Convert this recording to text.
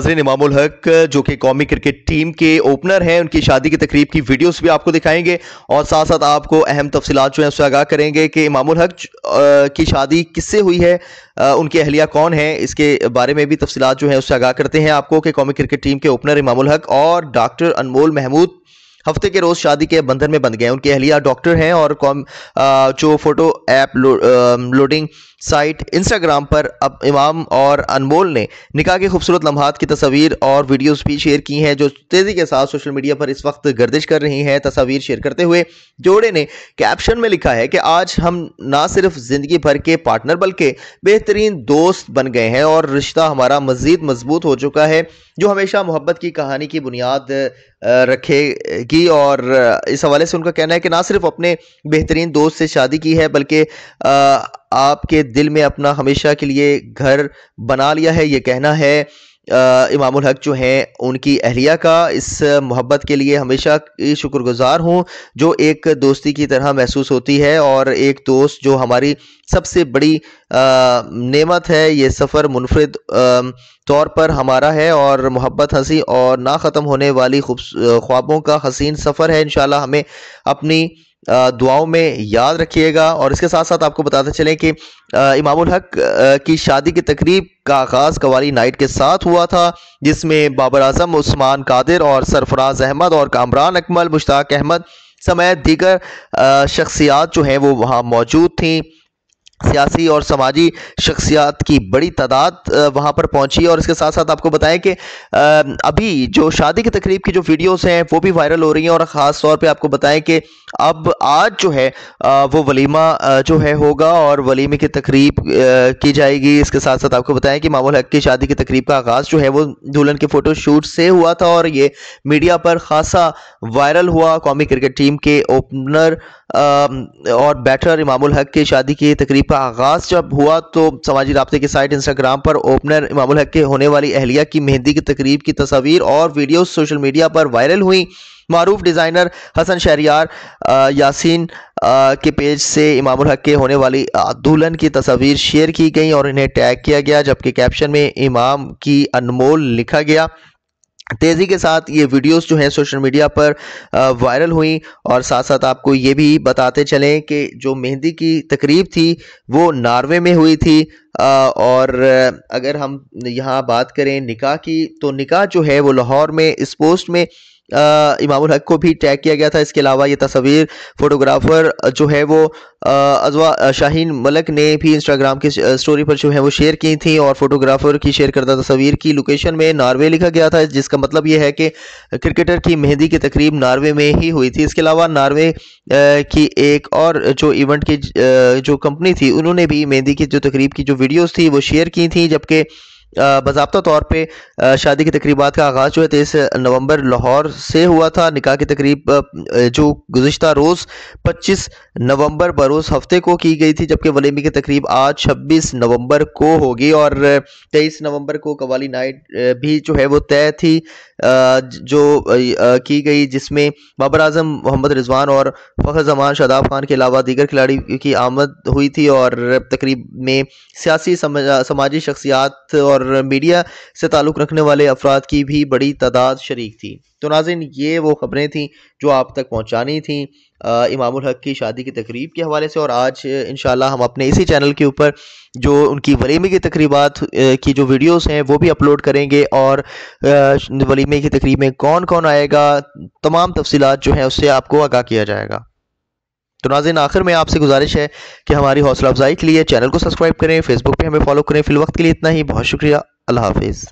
नाजरीन इमामुल हक जो कि कौमी क्रिकेट टीम के ओपनर हैं उनकी शादी की तकरीब की वीडियोस भी आपको दिखाएंगे और साथ साथ आपको अहम तफसीत जो है उससे आगाह करेंगे कि इमामुल हक की शादी किससे हुई है उनकी अहलिया कौन है इसके बारे में भी तफसीत जो है उससे आगाह करते हैं आपको कि कौमी क्रिकेट टीम के ओपनर इमामुल हक और डॉक्टर अनमोल महमूद हफ्ते के रोज़ शादी के बंधन में बंध गए उनकी अहलिया डॉक्टर हैं और कौम जो फोटो ऐप लो, लोडिंग साइट इंस्टाग्राम पर अब इमाम और अनमोल ने निकाह के खूबसूरत लम्हात की तस्वीर और वीडियोस भी शेयर की हैं जो तेज़ी के साथ सोशल मीडिया पर इस वक्त गर्दिश कर रही हैं तस्वीर शेयर करते हुए जोड़े ने कैप्शन में लिखा है कि आज हम ना सिर्फ ज़िंदगी भर के पार्टनर बल्कि बेहतरीन दोस्त बन गए हैं और रिश्ता हमारा मज़ीद मजबूत हो चुका है जो हमेशा मोहब्बत की कहानी की बुनियाद रखेगी और इस हवाले से उनका कहना है कि ना सिर्फ अपने बेहतरीन दोस्त से शादी की है बल्कि आपके दिल में अपना हमेशा के लिए घर बना लिया है ये कहना है इमाम हक जो हैं उनकी अहलिया का इस मोहब्बत के लिए हमेशा शुक्रगुजार हूँ जो एक दोस्ती की तरह महसूस होती है और एक दोस्त जो हमारी सबसे बड़ी आ, नेमत है ये सफ़र मुनफरद तौर पर हमारा है और मोहब्बत हंसी और ना ख़त्म होने वाली ख्वाबों का हसीन सफ़र है इन हमें अपनी दुआओं में याद रखिएगा और इसके साथ साथ आपको बताते चलें कि इमामुल हक की शादी की तकरीब का आगाज़ कवाली नाइट के साथ हुआ था जिसमें बाबर आजम उस्मान कादिर और सरफराज अहमद और कामरान अकमल मुश्ताक अहमद समेत दीगर शख्सियात जो हैं वो वहाँ मौजूद थी सियासी और समाजी शख्सियात की बड़ी तादाद वहाँ पर पहुँची और इसके साथ साथ आपको बताएं कि अभी जो शादी की तकरीब की जो वीडियोस हैं वो भी वायरल हो रही हैं और ख़ास तौर पे आपको बताएं कि अब आज जो है वो वलीमा जो है होगा और वलीमे की तकरीब की जाएगी इसके साथ साथ आपको बताएं कि मामूल हक की शादी की तकरीब का आगाज़ जो है वो दुल्हन के फ़ोटोशूट से हुआ था और ये मीडिया पर खासा वायरल हुआ कौमी क्रिकेट टीम के ओपनर और बैटर इमामुल हक की शादी की तकरीब का आगाज़ जब हुआ तो समाजी रबते की साइट इंस्टाग्राम पर ओपनर इमामुल हक के होने वाली अहलिया की मेहंदी की तकरीब की तस्वीर और वीडियो सोशल मीडिया पर वायरल हुई मरूफ डिज़ाइनर हसन शहरियार यासीन के पेज से इमामुल हक के होने वाली दुल्हन की तस्वीर शेयर की गई और इन्हें टैग किया गया जबकि कैप्शन में इमाम की अनमोल लिखा गया तेज़ी के साथ ये वीडियोस जो हैं सोशल मीडिया पर वायरल हुई और साथ साथ आपको ये भी बताते चलें कि जो मेहंदी की तकरीब थी वो नार्वे में हुई थी और अगर हम यहाँ बात करें निकाह की तो निकाह जो है वो लाहौर में इस पोस्ट में इमामुल हक को भी टैग किया गया था इसके अलावा ये तस्वीर फोटोग्राफर जो है वो अजवा शाहीन मलक ने भी इंस्टाग्राम की स्टोरी पर जो है वो शेयर की थी और फोटोग्राफर की शेयर करता तस्वीर की लोकेशन में नार्वे लिखा गया था जिसका मतलब ये है कि क्रिकेटर की मेहंदी की तकरीब नार्वे में ही हुई थी इसके अलावा नार्वे की एक और जो इवेंट की जो कंपनी थी उन्होंने भी मेहंदी की जो तकरीब की जो वीडियोज़ थी वो शेयर की थी जबकि बाबा तौर पर शादी की तकरीबा का आगाज़ जो है तेईस नवंबर लाहौर से हुआ था निका की तकरीब जो गुज्त रोज़ पच्चीस नवंबर बरोज़ हफ्ते को की गई थी जबकि वलीमी की तकरीब आज छब्बीस नवंबर को होगी और तेईस नवंबर को कवाली नाइट भी जो है वो तय थी जो की गई जिसमें बाबर अजम मोहम्मद रिजवान और फ़खर जमान शादाब खान के अलावा दीगर खिलाड़ी की आमद हुई थी और तकरीब में सियासी समाजी शख्सियात और और मीडिया से ताल्लुक़ रखने वाले अफराद की भी बड़ी तादाद शरीक थी तो नाजिन ये वो ख़बरें थी जो आप तक पहुँचानी थी इमाम हक की शादी की तकरीब के हवाले से और आज इन हम अपने इसी चैनल के ऊपर जो उनकी वलीमे की तकरीबा की जो वीडियोस हैं वो भी अपलोड करेंगे और वलीमे की तकरीब में कौन कौन आएगा तमाम तफसीत जो हैं उससे आपको आगाह किया जाएगा तो नाजिन आखिर में आपसे गुजारिश है कि हमारी हौसला अफजाई के लिए चैनल को सब्सक्राइब करें फेसबुक पे हमें फॉलो करें फिल वक्त के लिए इतना ही बहुत शुक्रिया अल्लाह हाफिज़